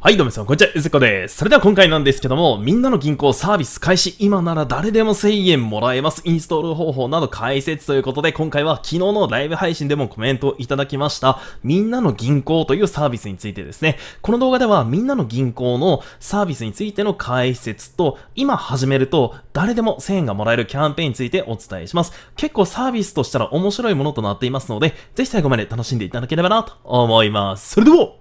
はい、どうも皆さん、こんにちは、ゆずこです。それでは今回なんですけども、みんなの銀行サービス開始、今なら誰でも1000円もらえます、インストール方法など解説ということで、今回は昨日のライブ配信でもコメントをいただきました、みんなの銀行というサービスについてですね、この動画ではみんなの銀行のサービスについての解説と、今始めると誰でも1000円がもらえるキャンペーンについてお伝えします。結構サービスとしたら面白いものとなっていますので、ぜひ最後まで楽しんでいただければなと思います。それでは、行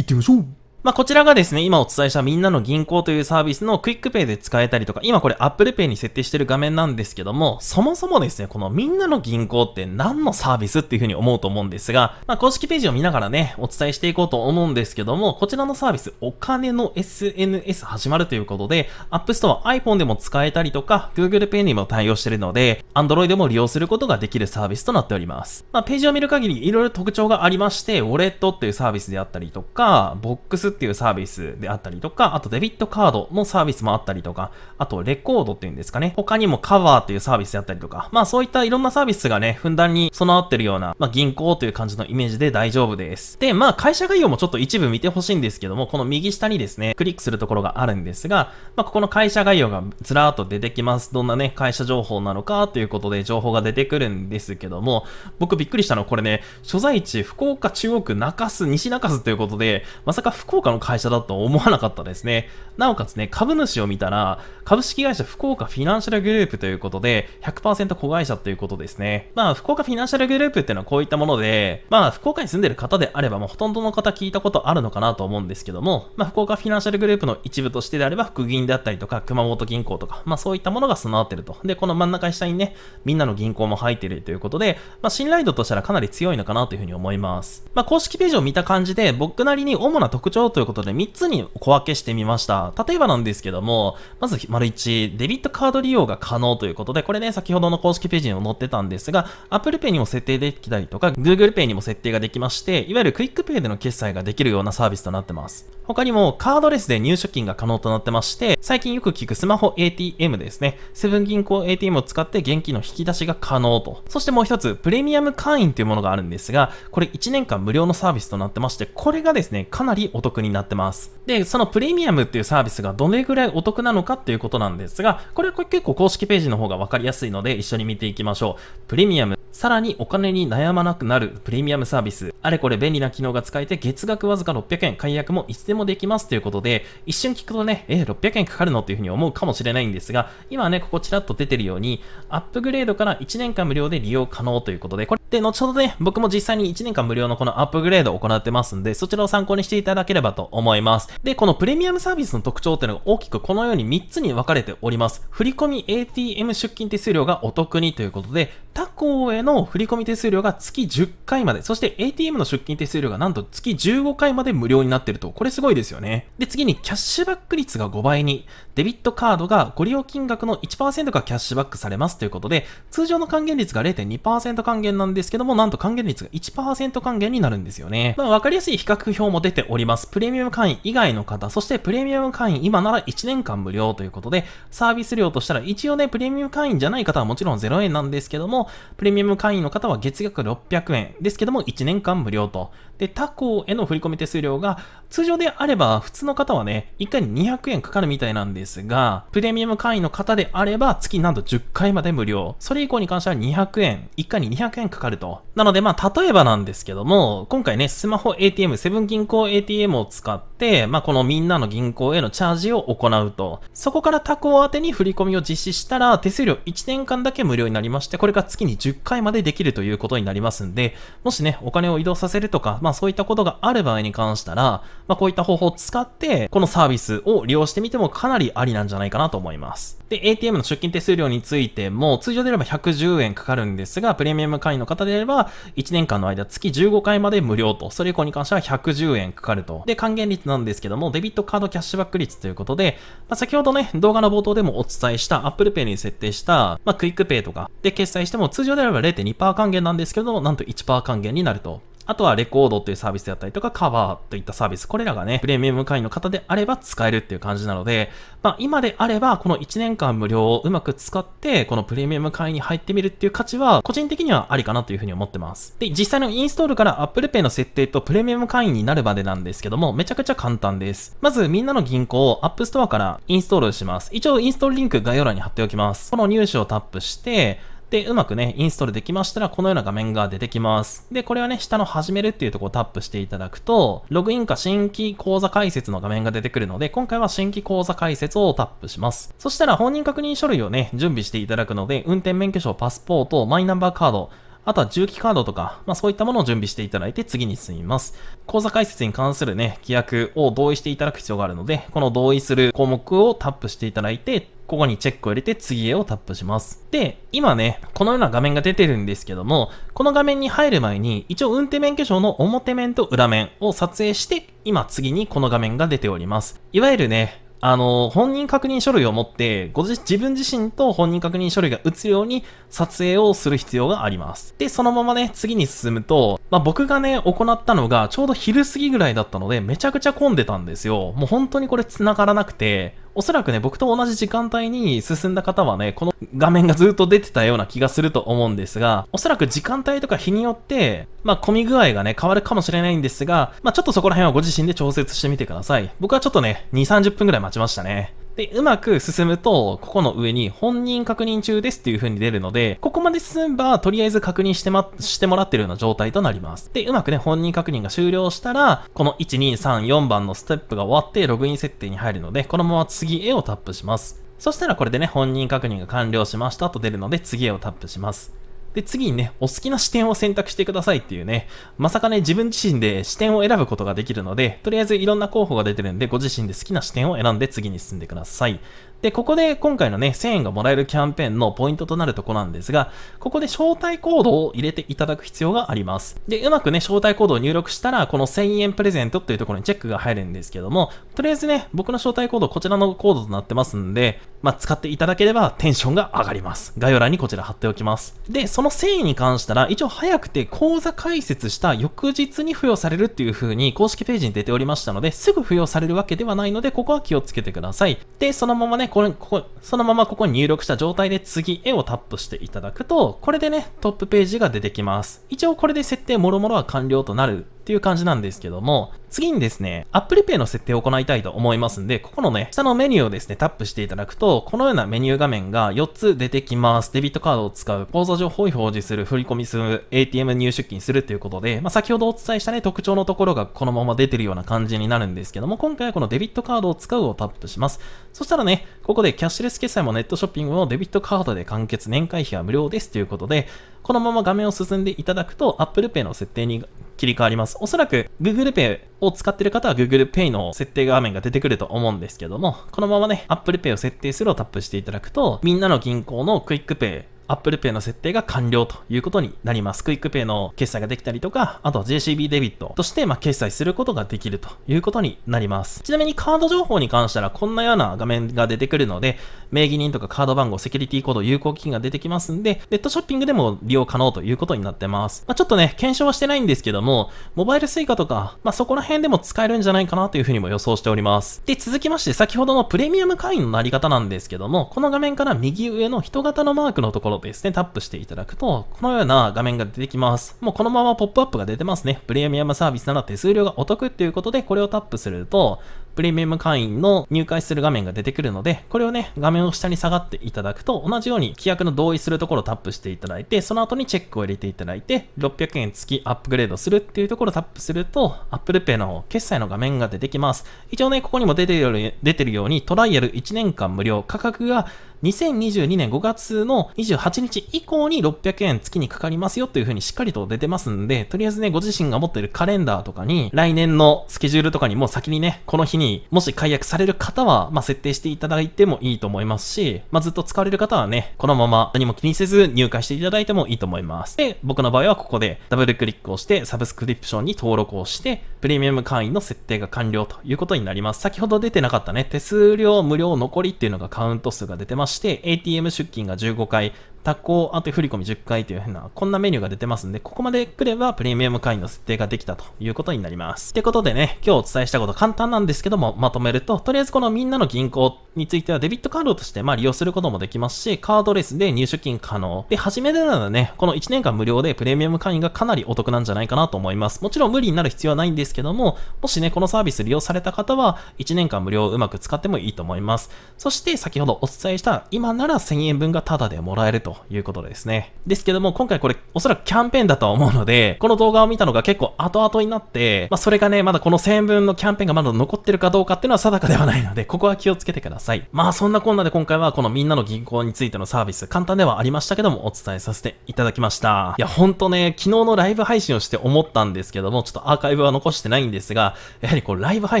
ってみましょうまあ、こちらがですね、今お伝えしたみんなの銀行というサービスのクイックペイで使えたりとか、今これ Apple Pay に設定してる画面なんですけども、そもそもですね、このみんなの銀行って何のサービスっていうふうに思うと思うんですが、まあ、公式ページを見ながらね、お伝えしていこうと思うんですけども、こちらのサービス、お金の SNS 始まるということで、App Store iPhone でも使えたりとか、Google Pay にも対応してるので、Android も利用することができるサービスとなっております。まあ、ページを見る限り、色々特徴がありまして、ウォレットっていうサービスであったりとか、ボックスっていうサービスであったりとか、あとデビットカードのサービスもあったりとか、あとレコードっていうんですかね、他にもカバーっていうサービスであったりとか、まあそういったいろんなサービスがね、ふんだんに備わってるような、まあ銀行という感じのイメージで大丈夫です。で、まあ会社概要もちょっと一部見てほしいんですけども、この右下にですね、クリックするところがあるんですが、まあここの会社概要がずらーっと出てきます。どんなね、会社情報なのかということで情報が出てくるんですけども、僕びっくりしたのはこれね、所在地福岡中央区中洲、西中洲ということで、まさか福岡福岡の会社だと思わなかったですね。なおかつね、株主を見たら、株式会社福岡フィナンシャルグループということで、100%子会社ということですね。まあ、福岡フィナンシャルグループっていうのはこういったもので、まあ、福岡に住んでる方であれば、もうほとんどの方聞いたことあるのかなと思うんですけども、まあ、福岡フィナンシャルグループの一部としてであれば、福銀であったりとか、熊本銀行とか、まあ、そういったものが備わってると。で、この真ん中下にね、みんなの銀行も入ってるということで、まあ、信頼度としたらかなり強いのかなというふうに思います。まあ、公式ページを見た感じで、僕なりに主な特徴うということで3つに小分けしてみました。例えばなんですけども、まず丸1、デビットカード利用が可能ということで、これね、先ほどの公式ページにも載ってたんですが、Apple Pay にも設定できたりとか、Google Pay にも設定ができまして、いわゆるクイックペイでの決済ができるようなサービスとなってます。他にも、カードレスで入所金が可能となってまして、最近よく聞くスマホ ATM ですね。セブン銀行 ATM を使って現金の引き出しが可能と。そしてもう一つ、プレミアム会員というものがあるんですが、これ1年間無料のサービスとなってまして、これがですね、かなりお得になってます。で、そのプレミアムっていうサービスがどれぐらいお得なのかっていうことなんですが、これは結構公式ページの方がわかりやすいので一緒に見ていきましょう。プレミアム。さらにお金に悩まなくなるプレミアムサービス。あれこれ便利な機能が使えて月額わずか600円、解約もいつでもできますということで、一瞬聞くとね、え、600円かかるのっていうふうに思うかもしれないんですが、今ね、ここちらっと出てるように、アップグレードから1年間無料で利用可能ということで、これで、後ほどね、僕も実際に1年間無料のこのアップグレードを行ってますんで、そちらを参考にしていただければと思います。で、このプレミアムサービスの特徴っていうのが大きくこのように3つに分かれております。振込 ATM 出金手数料がお得にということで、他行への振込手数料が月10回まで、そして ATM の出金手数料がなんと月15回まで無料になってると、これすごいですよね。で、次にキャッシュバック率が5倍に、デビットカードがご利用金額の1%がキャッシュバックされますということで、通常の還元率が0.2%還元なんでですけども、なんと還元率が1%還元になるんですよね。まあ、わかりやすい比較表も出ております。プレミアム会員以外の方、そしてプレミアム会員今なら1年間無料ということで、サービス料としたら一応ね、プレミアム会員じゃない方はもちろん0円なんですけども、プレミアム会員の方は月額600円ですけども、1年間無料と。で、他校への振込手数料が、通常であれば、普通の方はね、1回に200円かかるみたいなんですが、プレミアム会員の方であれば、月なんと10回まで無料。それ以降に関しては200円、1回に200円かかるかると。なのでまあ、例えばなんですけども、今回ね、スマホ ATM、セブン銀行 ATM を使っ、まあ、このみんなの銀行へのチャージを行うと。そこから他行宛てに振り込みを実施したら、手数料1年間だけ無料になりまして、これが月に10回までできるということになりますんで、もしね、お金を移動させるとか、まあそういったことがある場合に関したら、まあこういった方法を使って、このサービスを利用してみてもかなりありなんじゃないかなと思います。で、ATM の出金手数料についても、通常であれば110円かかるんですが、プレミアム会員の方であれば、1年間の間月15回まで無料と、それ以降に関しては110円かかると。で、還元率なんですけども、デビットカードキャッシュバック率ということで、まあ、先ほどね、動画の冒頭でもお伝えした Apple Pay に設定した、まあ、クイックペイとかで決済しても通常であれば0.2%還元なんですけども、なんと1%還元になると。あとはレコードっていうサービスであったりとか、カバーといったサービス、これらがね、プレミアム会員の方であれば使えるっていう感じなので、まあ今であれば、この1年間無料をうまく使って、このプレミアム会員に入ってみるっていう価値は、個人的にはありかなというふうに思ってます。で、実際のインストールから Apple Pay の設定とプレミアム会員になるまでなんですけども、めちゃくちゃ簡単です。まず、みんなの銀行を App Store からインストールします。一応、インストールリンク概要欄に貼っておきます。この入手をタップして、で、うまくね、インストールできましたら、このような画面が出てきます。で、これはね、下の始めるっていうとこをタップしていただくと、ログインか新規講座解説の画面が出てくるので、今回は新規講座解説をタップします。そしたら、本人確認書類をね、準備していただくので、運転免許証、パスポート、マイナンバーカード、あとは重機カードとか、まあそういったものを準備していただいて次に進みます。口座開設に関するね、規約を同意していただく必要があるので、この同意する項目をタップしていただいて、ここにチェックを入れて次へをタップします。で、今ね、このような画面が出てるんですけども、この画面に入る前に、一応運転免許証の表面と裏面を撮影して、今次にこの画面が出ております。いわゆるね、あの、本人確認書類を持って、ご自、自分自身と本人確認書類が打つように撮影をする必要があります。で、そのままね、次に進むと、まあ、僕がね、行ったのがちょうど昼過ぎぐらいだったので、めちゃくちゃ混んでたんですよ。もう本当にこれ繋がらなくて、おそらくね、僕と同じ時間帯に進んだ方はね、この画面がずっと出てたような気がすると思うんですが、おそらく時間帯とか日によって、まあ、混み具合がね、変わるかもしれないんですが、まあ、ちょっとそこら辺はご自身で調節してみてください。僕はちょっとね、2、30分くらい待ちましたね。で、うまく進むと、ここの上に本人確認中ですっていう風に出るので、ここまで進めば、とりあえず確認してま、してもらってるような状態となります。で、うまくね、本人確認が終了したら、この1、2、3、4番のステップが終わって、ログイン設定に入るので、このまま次へをタップします。そしたらこれでね、本人確認が完了しましたと出るので、次へをタップします。で、次にね、お好きな視点を選択してくださいっていうね、まさかね、自分自身で視点を選ぶことができるので、とりあえずいろんな候補が出てるんで、ご自身で好きな視点を選んで次に進んでください。で、ここで今回のね、1000円がもらえるキャンペーンのポイントとなるとこなんですが、ここで招待コードを入れていただく必要があります。で、うまくね、招待コードを入力したら、この1000円プレゼントっていうところにチェックが入るんですけども、とりあえずね、僕の招待コード、こちらのコードとなってますんで、まあ、使っていただければテンションが上がります。概要欄にこちら貼っておきます。で、その1000円に関したら、一応早くて講座開設した翌日に付与されるっていう風に公式ページに出ておりましたので、すぐ付与されるわけではないので、ここは気をつけてください。で、そのままね、これ、ここ、そのままここに入力した状態で次絵をタップしていただくと、これでね、トップページが出てきます。一応これで設定もろもろは完了となるっていう感じなんですけども、次にですね、Apple Pay の設定を行いたいと思いますんで、ここのね、下のメニューをですね、タップしていただくと、このようなメニュー画面が4つ出てきます。デビットカードを使う、口座情報を表示する、振り込みする、ATM 入出金するということで、まあ、先ほどお伝えしたね、特徴のところがこのまま出てるような感じになるんですけども、今回はこのデビットカードを使うをタップします。そしたらね、ここでキャッシュレス決済もネットショッピングもデビットカードで完結、年会費は無料ですということで、このまま画面を進んでいただくと、Apple Pay の設定に切り替わります。おそらく Google Pay を使ってる方は Google Pay の設定画面が出てくると思うんですけども、このままね、Apple Pay を設定するをタップしていただくと、みんなの銀行のクイックペイ Apple Pay の設定が完了ということになります。クイックペイの決済ができたりとか、あと JCB デビットとして、まあ、決済することができるということになります。ちなみにカード情報に関したらこんなような画面が出てくるので、名義人とかカード番号、セキュリティコード、有効期限が出てきますんで、ネットショッピングでも利用可能ということになってます。まあ、ちょっとね、検証はしてないんですけども、モバイル suica とか、まあ、そこら辺でも使えるんじゃないかなというふうにも予想しております。で、続きまして、先ほどのプレミアム会員のなり方なんですけども、この画面から右上の人型のマークのところをベースでタップしていただくと、このような画面が出てきます。もうこのままポップアップが出てますね。プレミアムサービスなら手数料がお得っていうことで、これをタップすると、プレミアム会員の入会する画面が出てくるので、これをね、画面を下に下がっていただくと、同じように規約の同意するところをタップしていただいて、その後にチェックを入れていただいて、600円付きアップグレードするっていうところをタップすると、Apple Pay の決済の画面が出てきます。一応ね、ここにも出てるように、出てるように、トライアル1年間無料、価格が2022年5月の28日以降に600円月にかかりますよという風にしっかりと出てますんで、とりあえずね、ご自身が持っているカレンダーとかに、来年のスケジュールとかにも先にね、この日にに、もし解約される方は、まあ、設定していただいてもいいと思いますし、まあ、ずっと使われる方はね、このまま何も気にせず入会していただいてもいいと思います。で、僕の場合はここでダブルクリックをして、サブスクリプションに登録をして、プレミアム会員の設定が完了ということになります。先ほど出てなかったね、手数料無料残りっていうのがカウント数が出てまして、ATM 出金が15回、他行、あと振込10回というふうな、こんなメニューが出てますんで、ここまで来ればプレミアム会員の設定ができたということになります。ってことでね、今日お伝えしたこと簡単なんですけども、まとめると、とりあえずこのみんなの銀行ってについてはデビットカードとしてまあ利用することもできますし、カードレスで入出金可能。で、初めてならね、この1年間無料でプレミアム会員がかなりお得なんじゃないかなと思います。もちろん無理になる必要はないんですけども、もしね、このサービス利用された方は、1年間無料をうまく使ってもいいと思います。そして、先ほどお伝えした、今なら1000円分がタダでもらえるということですね。ですけども、今回これ、おそらくキャンペーンだとは思うので、この動画を見たのが結構後々になって、まあ、それがね、まだこの1000円分のキャンペーンがまだ残ってるかどうかっていうのは定かではないので、ここは気をつけてください。さい。まあそんなこんなで今回はこのみんなの銀行についてのサービス、簡単ではありましたけどもお伝えさせていただきました。いやほんとね、昨日のライブ配信をして思ったんですけども、ちょっとアーカイブは残してないんですが、やはりこうライブ配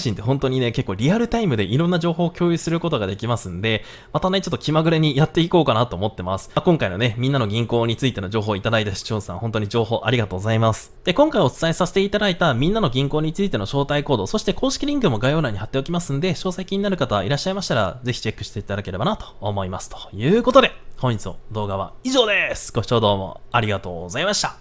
信って本当にね、結構リアルタイムでいろんな情報を共有することができますんで、またね、ちょっと気まぐれにやっていこうかなと思ってます。まあ、今回のね、みんなの銀行についての情報をいただいた視聴者さん、本当に情報ありがとうございます。で、今回お伝えさせていただいたみんなの銀行についての招待コード、そして公式リンクも概要欄に貼っておきますんで、詳細気になる方いらっしゃいましたら、ぜひチェックしていただければなと思います。ということで、本日の動画は以上です。ご視聴どうもありがとうございました。